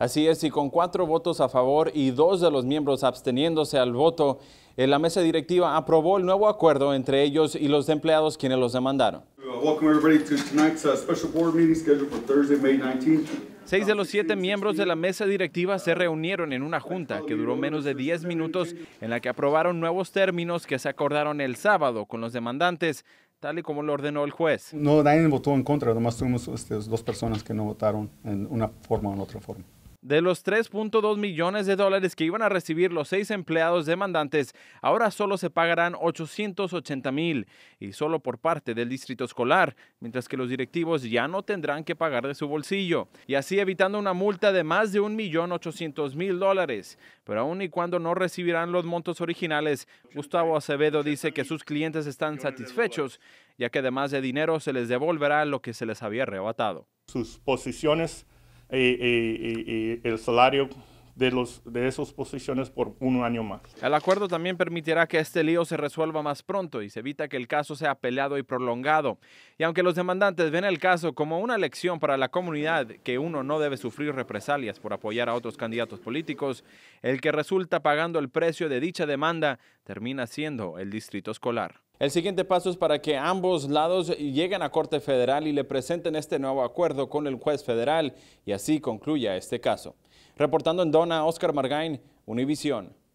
Así es, y con cuatro votos a favor y dos de los miembros absteniéndose al voto, eh, la mesa directiva aprobó el nuevo acuerdo entre ellos y los empleados quienes los demandaron. Uh, Seis de los siete miembros de la mesa directiva se reunieron en una junta que duró menos de 10 minutos en la que aprobaron nuevos términos que se acordaron el sábado con los demandantes, tal y como lo ordenó el juez. No, nadie votó en contra, nomás tuvimos este, dos personas que no votaron en una forma o en otra forma. De los 3.2 millones de dólares que iban a recibir los seis empleados demandantes, ahora solo se pagarán 880 mil y solo por parte del distrito escolar, mientras que los directivos ya no tendrán que pagar de su bolsillo, y así evitando una multa de más de 1.800.000 dólares. Pero aun y cuando no recibirán los montos originales, Gustavo Acevedo dice que sus clientes están satisfechos, ya que además de dinero se les devolverá lo que se les había arrebatado. Sus posiciones y el salario de, los, de esas posiciones por un año más. El acuerdo también permitirá que este lío se resuelva más pronto y se evita que el caso sea peleado y prolongado. Y aunque los demandantes ven el caso como una lección para la comunidad que uno no debe sufrir represalias por apoyar a otros candidatos políticos, el que resulta pagando el precio de dicha demanda termina siendo el distrito escolar. El siguiente paso es para que ambos lados lleguen a Corte Federal y le presenten este nuevo acuerdo con el juez federal y así concluya este caso. Reportando en Dona, Oscar Margain, Univision.